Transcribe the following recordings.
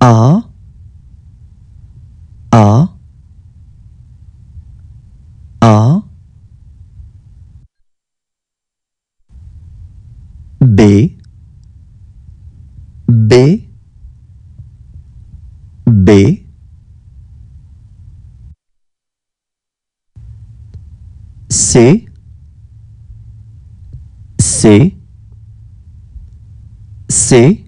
a a a b b b c c c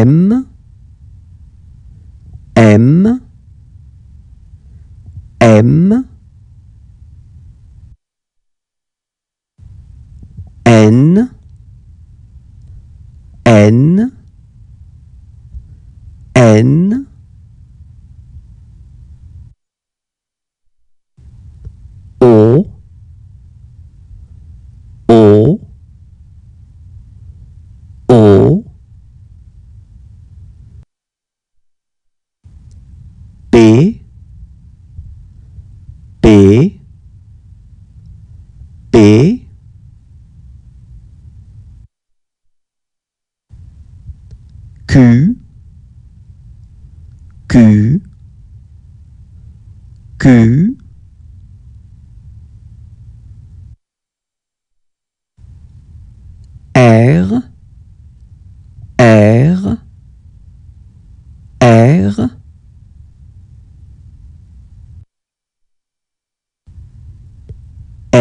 M, M, M, N, N, N, P P P Q Q Q, Q.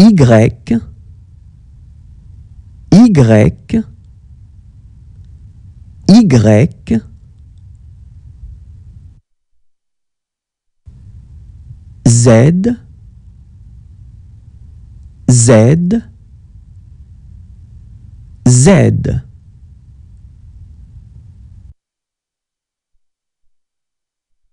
Y, Y, Y, Z, Z, Z.